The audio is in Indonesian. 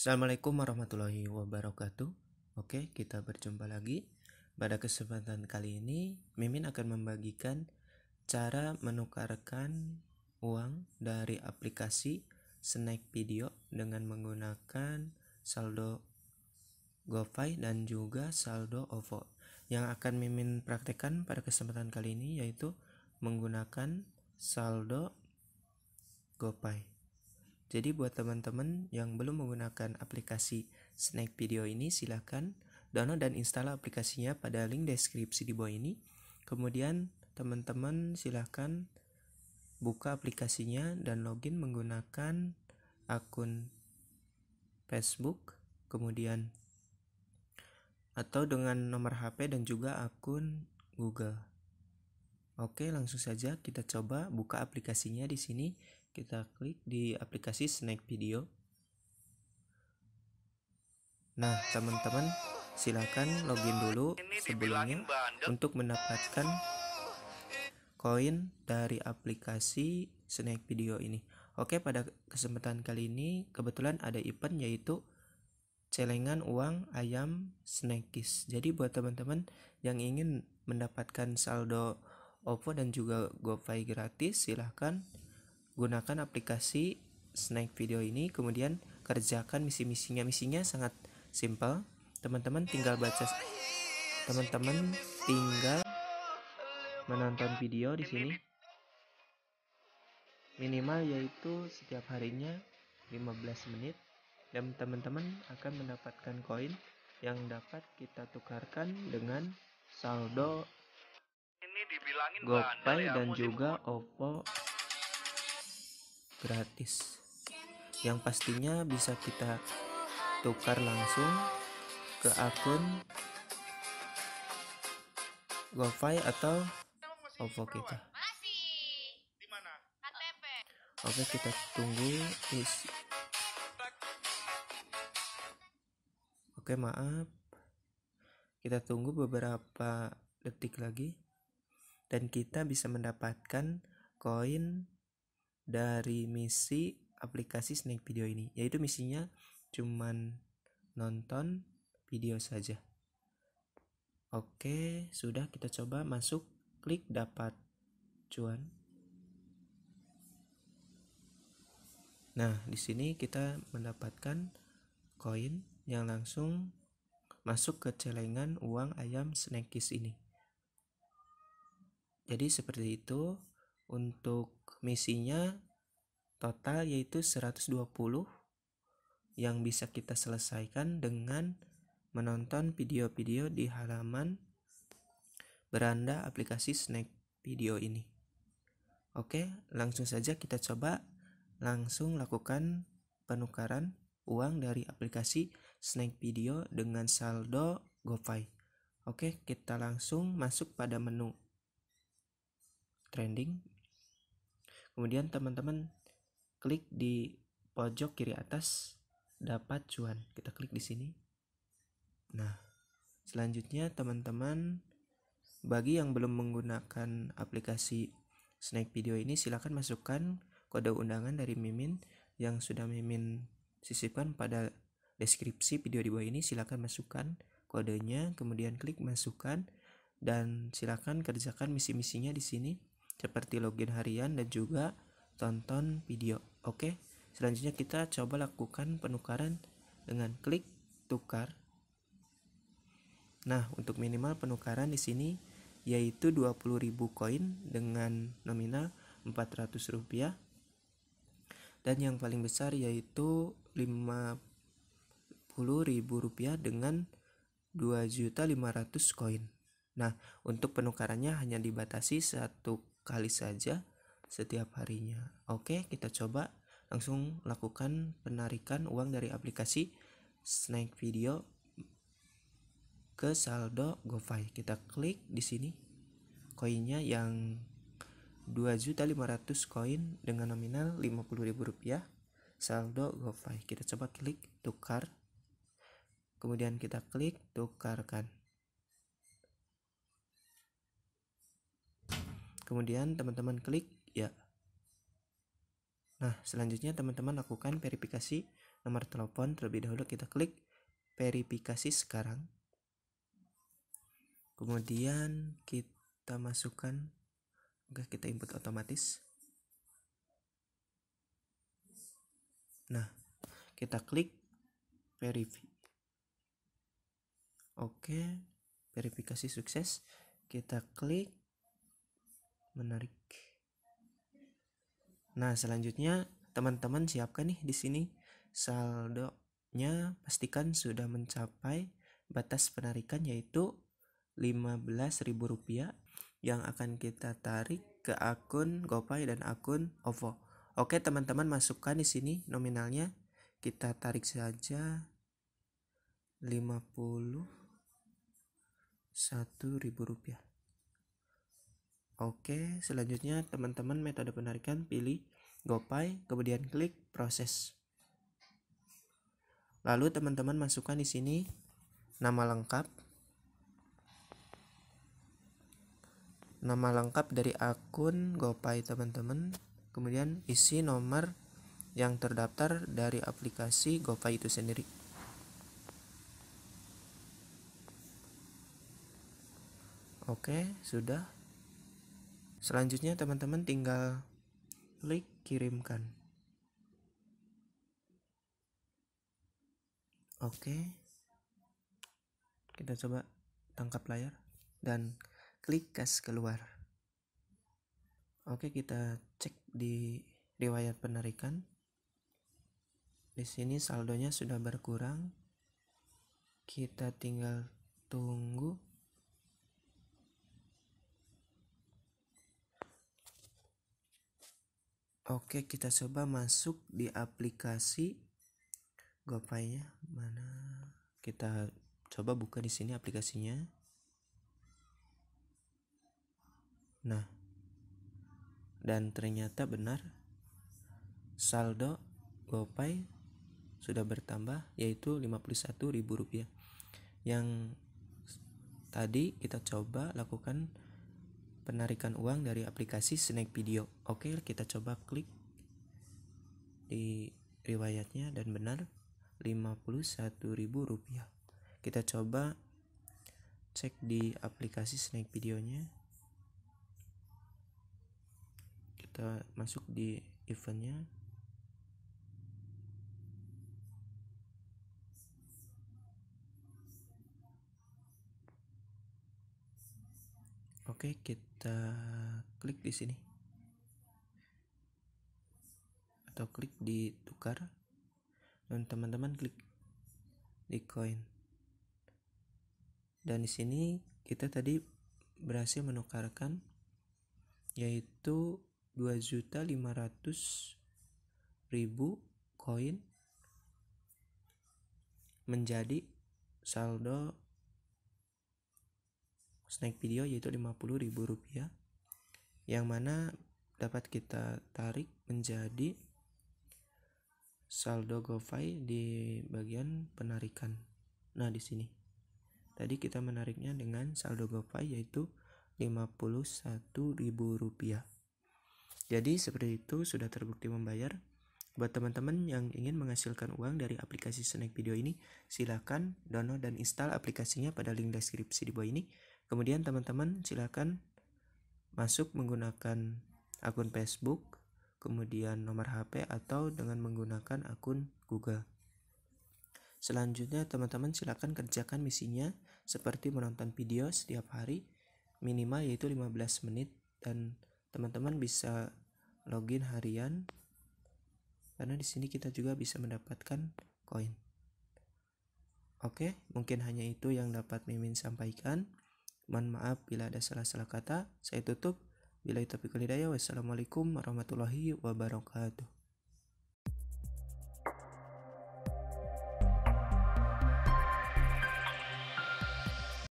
Assalamualaikum warahmatullahi wabarakatuh. Oke, kita berjumpa lagi. Pada kesempatan kali ini, Mimin akan membagikan cara menukarkan uang dari aplikasi Snack Video dengan menggunakan saldo GoPay dan juga saldo OVO. Yang akan Mimin praktekkan pada kesempatan kali ini yaitu menggunakan saldo GoPay. Jadi buat teman-teman yang belum menggunakan aplikasi Snack Video ini silahkan download dan install aplikasinya pada link deskripsi di bawah ini. Kemudian teman-teman silahkan buka aplikasinya dan login menggunakan akun Facebook, kemudian atau dengan nomor HP dan juga akun Google. Oke, langsung saja kita coba buka aplikasinya di sini kita klik di aplikasi Snack Video. Nah, teman-teman, silahkan login dulu sebelumnya untuk mendapatkan koin dari aplikasi Snack Video ini. Oke, pada kesempatan kali ini kebetulan ada event yaitu celengan uang ayam snackies. Jadi buat teman-teman yang ingin mendapatkan saldo OVO dan juga GoPay gratis, silahkan Gunakan aplikasi Snack Video ini, kemudian kerjakan misi-misinya. Misinya sangat simple. Teman-teman tinggal baca teman-teman tinggal menonton video di sini. Minimal yaitu setiap harinya 15 menit dan teman-teman akan mendapatkan koin yang dapat kita tukarkan dengan saldo GoPay ya, dan juga Oppo gratis yang pastinya bisa kita tukar langsung ke akun GoFi atau OVO kita oke kita tunggu oke maaf kita tunggu beberapa detik lagi dan kita bisa mendapatkan koin dari misi aplikasi Snake Video ini, yaitu misinya cuman nonton video saja. Oke, sudah kita coba masuk, klik dapat cuan. Nah, di sini kita mendapatkan koin yang langsung masuk ke celengan uang ayam snackis ini. Jadi seperti itu untuk misinya total yaitu 120 yang bisa kita selesaikan dengan menonton video-video di halaman beranda aplikasi Snack Video ini. Oke, langsung saja kita coba langsung lakukan penukaran uang dari aplikasi Snack Video dengan saldo GoPay. Oke, kita langsung masuk pada menu trending kemudian teman-teman klik di pojok kiri atas dapat cuan kita klik di sini nah selanjutnya teman-teman bagi yang belum menggunakan aplikasi Snake Video ini silahkan masukkan kode undangan dari Mimin yang sudah Mimin sisipkan pada deskripsi video di bawah ini silahkan masukkan kodenya kemudian klik masukkan dan silahkan kerjakan misi-misinya di sini seperti login harian dan juga tonton video. Oke, selanjutnya kita coba lakukan penukaran dengan klik tukar. Nah, untuk minimal penukaran di sini yaitu 20.000 koin dengan nominal rp rupiah dan yang paling besar yaitu rp rupiah dengan 2.500 koin. Nah, untuk penukarannya hanya dibatasi 1 kali saja setiap harinya. Oke, kita coba langsung lakukan penarikan uang dari aplikasi Snack Video ke saldo GoPay. Kita klik di sini koinnya yang 2.500 koin dengan nominal Rp50.000 saldo GoPay. Kita coba klik tukar. Kemudian kita klik tukarkan. kemudian teman-teman klik ya nah selanjutnya teman-teman lakukan verifikasi nomor telepon terlebih dahulu kita klik verifikasi sekarang kemudian kita masukkan enggak kita input otomatis nah kita klik verify oke verifikasi sukses kita klik menarik nah selanjutnya teman-teman siapkan nih di sini saldonya pastikan sudah mencapai batas penarikan yaitu Rp15.000 yang akan kita tarik ke akun GoPay dan akun OVO. Oke, teman-teman masukkan di sini nominalnya. Kita tarik saja 50 ribu rupiah Oke, selanjutnya teman-teman metode penarikan pilih GoPay, kemudian klik proses. Lalu teman-teman masukkan di sini nama lengkap. Nama lengkap dari akun GoPay teman-teman. Kemudian isi nomor yang terdaftar dari aplikasi GoPay itu sendiri. Oke, sudah. Selanjutnya teman-teman tinggal klik kirimkan. Oke. Kita coba tangkap layar dan klik gas keluar. Oke, kita cek di riwayat penarikan. Di sini saldonya sudah berkurang. Kita tinggal tunggu Oke, kita coba masuk di aplikasi GoPay-nya. Mana? Kita coba buka di sini aplikasinya. Nah. Dan ternyata benar saldo GoPay sudah bertambah yaitu Rp51.000 yang tadi kita coba lakukan penarikan uang dari aplikasi Snack Video. Oke, kita coba klik di riwayatnya dan benar Rp51.000. Kita coba cek di aplikasi Snack Videonya. Kita masuk di eventnya Oke, kita klik di sini. Atau klik di tukar. Dan teman-teman klik di koin. Dan di sini kita tadi berhasil menukarkan yaitu 2.500.000 koin menjadi saldo snack video yaitu Rp50.000 yang mana dapat kita tarik menjadi saldo GoPay di bagian penarikan. Nah, di sini. Tadi kita menariknya dengan saldo GoPay yaitu Rp51.000. Jadi seperti itu sudah terbukti membayar. Buat teman-teman yang ingin menghasilkan uang dari aplikasi Snack Video ini, silakan download dan install aplikasinya pada link deskripsi di bawah ini. Kemudian teman-teman silakan masuk menggunakan akun Facebook, kemudian nomor HP atau dengan menggunakan akun Google. Selanjutnya teman-teman silakan kerjakan misinya seperti menonton video setiap hari minimal yaitu 15 menit dan teman-teman bisa login harian karena di sini kita juga bisa mendapatkan koin. Oke, mungkin hanya itu yang dapat Mimin sampaikan. Mohon maaf bila ada salah-salah kata. Saya tutup. Bila itu hidayah. Wassalamualaikum warahmatullahi wabarakatuh.